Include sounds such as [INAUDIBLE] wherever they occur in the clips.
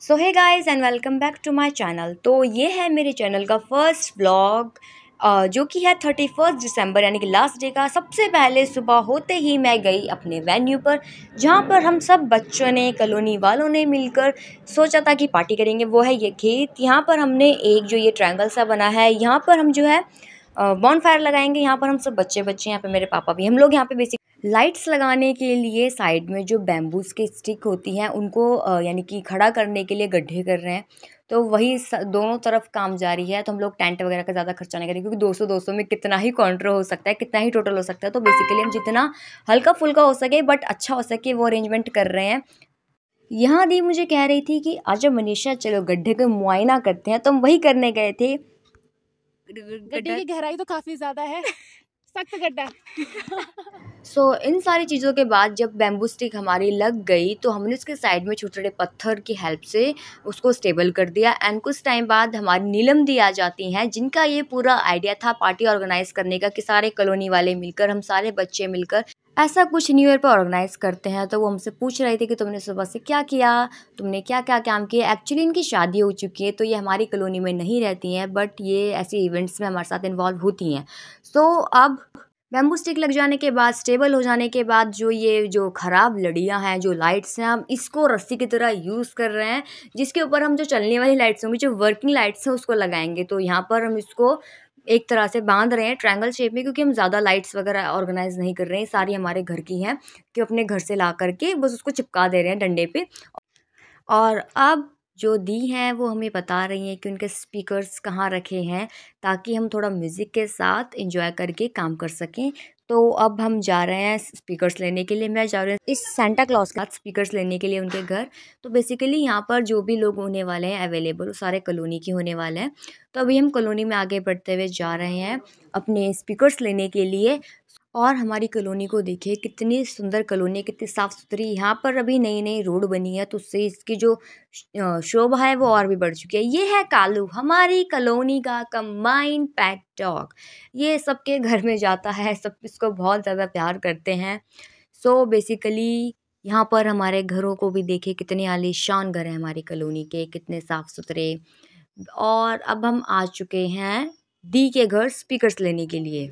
So hey guys and welcome back to my channel तो ये है मेरे चैनल का फर्स्ट ब्लॉग जो कि है थर्टी फर्स्ट दिसंबर यानी कि लास्ट डे का सबसे पहले सुबह होते ही मैं गई अपने वेन्यू पर जहाँ पर हम सब बच्चों ने कॉलोनी वालों ने मिलकर सोचा था कि पार्टी करेंगे वो है ये खेत यहाँ पर हमने एक जो ये ट्रायंगल सा बना है यहाँ पर हम जो है बॉन फायर लगाएंगे यहाँ पर हम सब बच्चे बच्चे यहाँ पे मेरे पापा भी हम लोग यहाँ पे बेसिक लाइट्स लगाने के लिए साइड में जो बैम्बूज के स्टिक होती हैं उनको यानी कि खड़ा करने के लिए गड्ढे कर रहे हैं तो वही दोनों तरफ काम जारी है तो हम लोग टेंट वगैरह का ज़्यादा खर्चा नहीं करेंगे क्योंकि दो सौ दो सौ में कितना ही काउंटर हो सकता है कितना ही टोटल हो सकता है तो बेसिकली हम जितना हल्का फुल्का हो सके बट अच्छा हो सके वो अरेंजमेंट कर रहे हैं यहाँ दी मुझे कह रही थी कि आज मनीषा चलो गड्ढे का मुआयना करते हैं तो हम वही करने गए थे गड्ढे की गहराई तो काफ़ी ज़्यादा है [LAUGHS] सख्त गड्ढा सो so, इन सारी चीज़ों के बाद जब बैम्बू स्टिक हमारी लग गई तो हमने उसके साइड में छोटे छोटे पत्थर की हेल्प से उसको स्टेबल कर दिया एंड कुछ टाइम बाद हमारी नीलम दी आ जाती हैं जिनका ये पूरा आइडिया था पार्टी ऑर्गेनाइज करने का कि सारे कॉलोनी वाले मिलकर हम सारे बच्चे मिलकर ऐसा कुछ न्यू ईयर पर ऑर्गेनाइज़ करते हैं तो वो हमसे पूछ रहे थे कि तुमने सुबह से क्या किया तुमने क्या क्या काम किया एक्चुअली इनकी शादी हो चुकी है तो ये हमारी कॉलोनी में नहीं रहती हैं बट ये ऐसे इवेंट्स में हमारे साथ इन्वॉल्व होती हैं सो so, अब बैम्बू स्टिक लग जाने के बाद स्टेबल हो जाने के बाद जो ये जो ख़राब लड़ियाँ हैं जो लाइट्स हैं हम इसको रस्सी की तरह यूज़ कर रहे हैं जिसके ऊपर हम जो चलने वाली लाइट्स होंगी जो वर्किंग लाइट्स हैं उसको लगाएंगे तो यहाँ पर हम इसको एक तरह से बांध रहे हैं ट्रायंगल शेप में क्योंकि हम ज़्यादा लाइट्स वगैरह ऑर्गेनाइज नहीं कर रहे हैं सारी हमारे घर की हैं कि अपने घर से ला करके बस उसको चिपका दे रहे हैं डंडे पे और अब जो दी हैं वो हमें बता रही हैं कि उनके स्पीकर्स कहाँ रखे हैं ताकि हम थोड़ा म्यूज़िक के साथ इंजॉय करके काम कर सकें तो अब हम जा रहे हैं स्पीकर्स लेने के लिए मैं जा रही हूँ इस सेंटा क्लॉस के साथ स्पीकर्स लेने के लिए उनके घर तो बेसिकली यहाँ पर जो भी लोग होने वाले हैं अवेलेबल वो सारे कॉलोनी के होने वाले हैं तो अभी हम कॉलोनी में आगे बढ़ते हुए जा रहे हैं अपने स्पीकर्स लेने के लिए और हमारी कॉलोनी को देखिए कितनी सुंदर कॉलोनी है कितनी साफ़ सुथरी यहाँ पर अभी नई नई रोड बनी है तो उससे इसकी जो शोभा है वो और भी बढ़ चुकी है ये है कालू हमारी कॉलोनी का कम्बाइंड पैक डॉग ये सबके घर में जाता है सब इसको बहुत ज़्यादा प्यार करते हैं सो so, बेसिकली यहाँ पर हमारे घरों को भी देखे कितने आलीशान घर हैं हमारी कॉलोनी के कितने साफ़ सुथरे और अब हम आ चुके हैं दी के घर स्पीकर्स लेने के लिए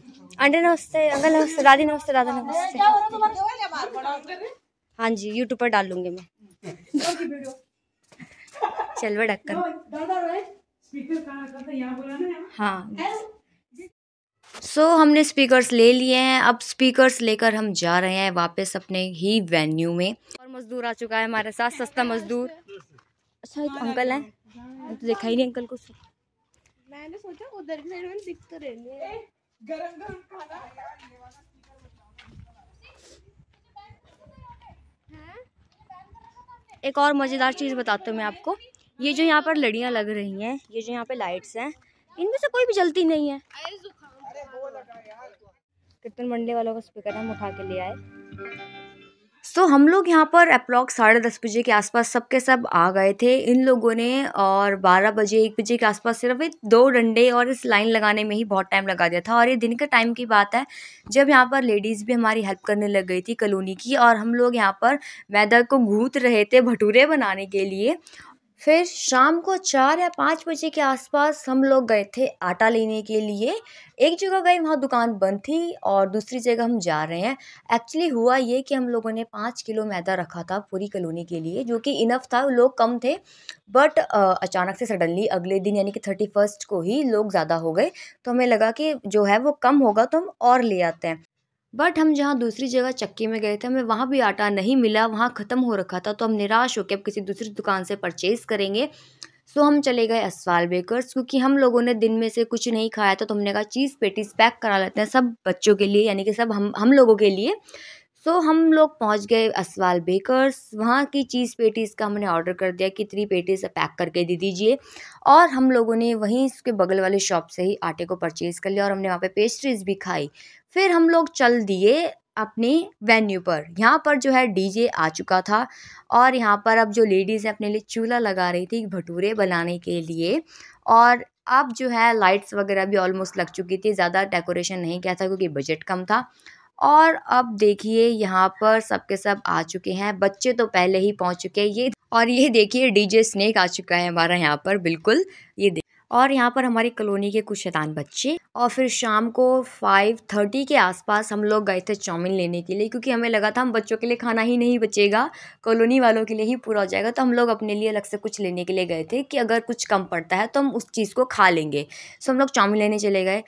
आंटी नमस्ते अंकल नमस्ते दादी नमस्ते दादा नमस्ते हाँ जी यूट्यूब पर डाल लूंगी मैं चल वह ढक्कन हाँ सो so, हमने स्पीकर्स ले लिए हैं अब स्पीकर्स लेकर हम जा रहे हैं वापस अपने ही वेन्यू में और मजदूर आ चुका है हमारे साथ सस्ता मजदूर अच्छा अंकल है तो देखा ही नहीं अंकल को मैंने सोचा उधर की साइड में दिखते रहेंगे गरम गरम खाना हाँ? एक और मज़ेदार चीज़ बताती हूँ मैं आपको ये जो यहाँ पर लड़ियाँ लग रही हैं ये जो यहाँ पे लाइट्स हैं इनमें से कोई भी जलती नहीं है कितन मंडी वालों का स्पीकर हम उठा के ले आए सो तो so, हम लोग यहाँ पर अप्रॉक्स साढ़े दस बजे के आसपास सबके सब आ गए थे इन लोगों ने और बारह बजे एक बजे के आसपास सिर्फ दो डंडे और इस लाइन लगाने में ही बहुत टाइम लगा दिया था और ये दिन के टाइम की बात है जब यहाँ पर लेडीज़ भी हमारी हेल्प करने लग गई थी कॉलोनी की और हम लोग यहाँ पर मैदा को घूत रहे थे भटूरे बनाने के लिए फिर शाम को चार या पाँच बजे के आसपास हम लोग गए थे आटा लेने के लिए एक जगह गए वहाँ दुकान बंद थी और दूसरी जगह हम जा रहे हैं एक्चुअली हुआ ये कि हम लोगों ने पाँच किलो मैदा रखा था पूरी कॉलोनी के लिए जो कि इनफ था लोग कम थे बट अचानक से सडनली अगले दिन यानी कि थर्टी फर्स्ट को ही लोग ज़्यादा हो गए तो हमें लगा कि जो है वो कम होगा तो हम और ले आते हैं बट हम जहाँ दूसरी जगह चक्की में गए थे हमें वहाँ भी आटा नहीं मिला वहाँ ख़त्म हो रखा था तो हम निराश होकर अब किसी दूसरी दुकान से परचेज़ करेंगे सो हम चले गए असवाल बेकर्स क्योंकि हम लोगों ने दिन में से कुछ नहीं खाया था तो हमने कहा चीज़ पेटीज पैक करा लेते हैं सब बच्चों के लिए यानी कि सब हम हम लोगों के लिए सो हम लोग पहुँच गए असवाल बेकर्स वहाँ की चीज़ पेटीज़ का हमने ऑर्डर कर दिया कि इतनी पेटीज पैक करके दे दीजिए और हम लोगों ने वहीं उसके बगल वाले शॉप से ही आटे को परचेज़ कर लिया और हमने वहाँ पे पेस्ट्रीज़ भी खाई फिर हम लोग चल दिए अपने वेन्यू पर यहाँ पर जो है डीजे आ चुका था और यहाँ पर अब जो लेडीज़ अपने लिए चूल्हा लगा रही थी भटूरे बनाने के लिए और अब जो है लाइट्स वगैरह भी ऑलमोस्ट लग चुकी थी ज़्यादा डेकोरेशन नहीं किया था क्योंकि बजट कम था और अब देखिए यहाँ पर सबके सब आ चुके हैं बच्चे तो पहले ही पहुँच चुके हैं ये और ये देखिए डीजे स्नेक आ चुका है हमारा यहाँ पर बिल्कुल ये और यहाँ पर हमारी कॉलोनी के कुछ शैतान बच्चे और फिर शाम को फाइव थर्टी के आसपास हम लोग गए थे चाउमीन लेने के लिए क्योंकि हमें लगा था हम बच्चों के लिए खाना ही नहीं बचेगा कॉलोनी वालों के लिए ही पूरा हो जाएगा तो हम लोग अपने लिए अलग से कुछ लेने के लिए गए थे कि अगर कुछ कम पड़ता है तो हम उस चीज़ को खा लेंगे सो हम लोग चाउमीन लेने चले गए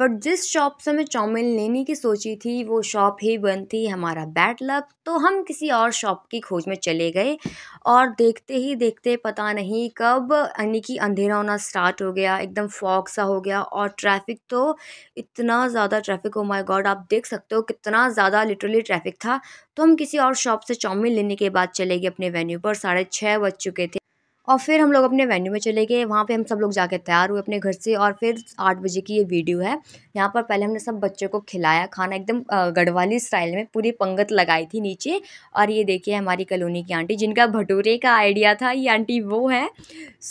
बट जिस शॉप से मैं चाउमीन लेने की सोची थी वो शॉप ही बंद थी हमारा बैड लक तो हम किसी और शॉप की खोज में चले गए और देखते ही देखते पता नहीं कब यानी कि अंधेरा होना स्टार्ट हो गया एकदम फॉग सा हो गया और ट्रैफिक तो इतना ज़्यादा ट्रैफिक हो माय गॉड आप देख सकते हो कितना ज़्यादा लिटरली ट्रैफिक था तो हम किसी और शॉप से चाउमीन लेने के बाद चले गए अपने वेन्यू पर साढ़े छः बज चुके थे और फिर हम लोग अपने वेन्यू में चले गए वहाँ पे हम सब लोग जाके तैयार हुए अपने घर से और फिर आठ बजे की ये वीडियो है यहाँ पर पहले हमने सब बच्चों को खिलाया खाना एकदम गढ़वाली स्टाइल में पूरी पंगत लगाई थी नीचे और ये देखिए हमारी कॉलोनी की आंटी जिनका भटूरे का आइडिया था ये आंटी वो है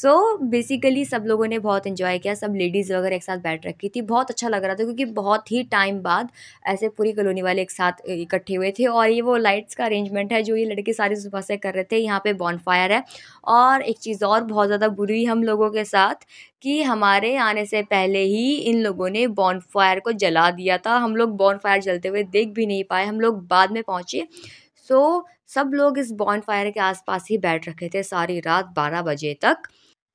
सो बेसिकली सब लोगों ने बहुत इन्जॉय किया सब लेडीज़ वगैरह एक साथ बैठ रखी थी बहुत अच्छा लग रहा था क्योंकि बहुत ही टाइम बाद ऐसे पूरी कॉलोनी वाले एक साथ इकट्ठे हुए थे और ये वो लाइट्स का अरेंजमेंट है जो ये लड़के सारी सुबह से कर रहे थे यहाँ पर बॉर्नफायर है और एक चीज़ और बहुत ज़्यादा बुरी हम लोगों के साथ कि हमारे आने से पहले ही इन लोगों ने बॉन फायर को जला दिया था हम लोग बॉन फायर जलते हुए देख भी नहीं पाए हम लोग बाद में पहुँचे सो सब लोग इस बॉन फायर के आसपास ही बैठ रखे थे सारी रात बारह बजे तक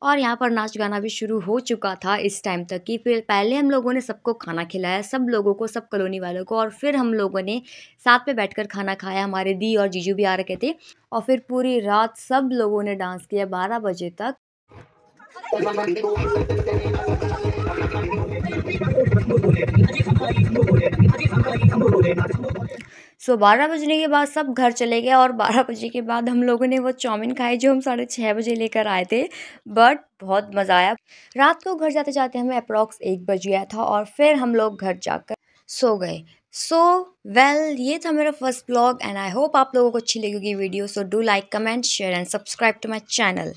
और यहाँ पर नाच गाना भी शुरू हो चुका था इस टाइम तक कि फिर पहले हम लोगों ने सबको खाना खिलाया सब लोगों को सब कॉलोनी वालों को और फिर हम लोगों ने साथ में बैठकर खाना खाया हमारे दी और जीजू भी आ रखे थे और फिर पूरी रात सब लोगों ने डांस किया बारह बजे तक सो बारह बजने के बाद सब घर चले गए और बारह बजे के बाद हम लोगों ने वो चाउमिन खाई जो हम साढ़े छः बजे लेकर आए थे बट बहुत मज़ा आया रात को घर जाते जाते हमें अप्रॉक्स एक बज गया था और फिर हम लोग घर जाकर सो गए सो so, वेल well, ये था मेरा first blog and I hope आप लोगों को अच्छी लगेगी video so do like comment share and subscribe to my channel